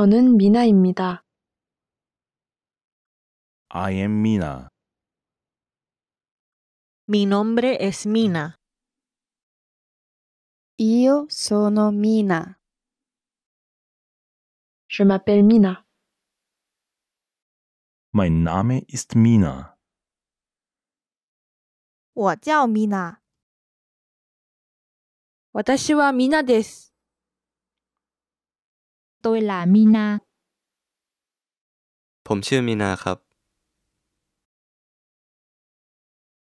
저는미나입니다 I am Mina. Mi nombre es Mina. Io sono Mina. Je m'appelle Mina. Mein Name ist Mina. 我叫 Mina。私は Mina です。tôi là Mina ผมชื่อมีนาครับ